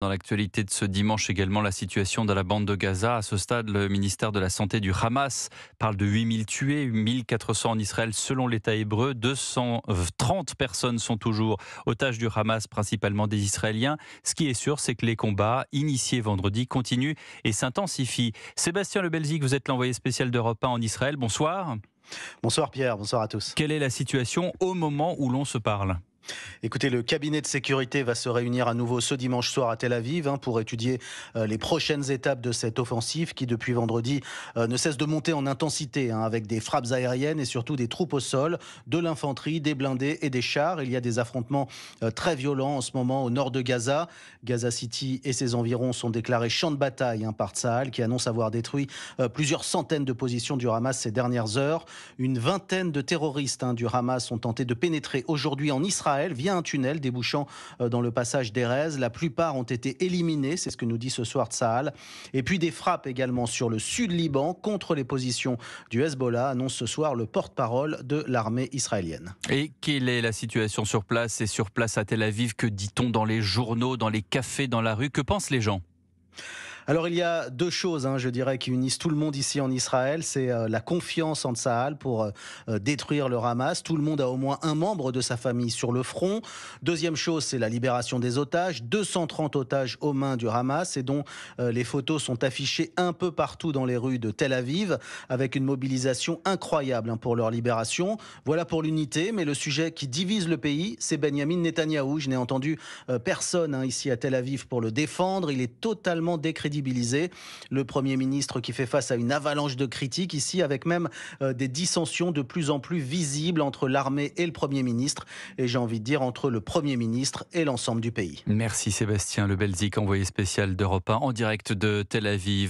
Dans l'actualité de ce dimanche également, la situation dans la bande de Gaza. À ce stade, le ministère de la Santé du Hamas parle de 8000 tués, 1400 en Israël selon l'État hébreu. 230 personnes sont toujours otages du Hamas, principalement des Israéliens. Ce qui est sûr, c'est que les combats initiés vendredi continuent et s'intensifient. Sébastien Le Lebelzig, vous êtes l'envoyé spécial d'Europe 1 en Israël. Bonsoir. Bonsoir Pierre, bonsoir à tous. Quelle est la situation au moment où l'on se parle Écoutez, le cabinet de sécurité va se réunir à nouveau ce dimanche soir à Tel Aviv hein, pour étudier euh, les prochaines étapes de cette offensive qui, depuis vendredi, euh, ne cesse de monter en intensité hein, avec des frappes aériennes et surtout des troupes au sol, de l'infanterie, des blindés et des chars. Il y a des affrontements euh, très violents en ce moment au nord de Gaza. Gaza City et ses environs sont déclarés champs de bataille hein, par Tsahal qui annonce avoir détruit plusieurs centaines de positions du Hamas ces dernières heures. Une vingtaine de terroristes hein, du Hamas ont tenté de pénétrer aujourd'hui en Israël via un tunnel débouchant euh, dans le passage d'Erez. La plupart ont été éliminés, c'est ce que nous dit ce soir Tsaal. Et puis des frappes également sur le sud Liban contre les positions du Hezbollah, annonce ce soir le porte-parole de l'armée israélienne. Et quelle est la situation sur place et sur place à Tel Aviv Que dit-on dans les journaux, dans les cafés, dans la rue Que pensent les gens alors il y a deux choses, hein, je dirais, qui unissent tout le monde ici en Israël. C'est euh, la confiance en Tsahal pour euh, euh, détruire le Hamas. Tout le monde a au moins un membre de sa famille sur le front. Deuxième chose, c'est la libération des otages. 230 otages aux mains du Hamas et dont les photos sont affichées un peu partout dans les rues de Tel Aviv avec une mobilisation incroyable hein, pour leur libération. Voilà pour l'unité, mais le sujet qui divise le pays, c'est Benjamin Netanyahou. Je n'ai entendu personne hein, ici à Tel Aviv pour le défendre. Il est totalement décrédité le Premier ministre qui fait face à une avalanche de critiques ici, avec même euh, des dissensions de plus en plus visibles entre l'armée et le Premier ministre, et j'ai envie de dire entre le Premier ministre et l'ensemble du pays. Merci Sébastien Le Belzic, envoyé spécial d'Europe en direct de Tel Aviv.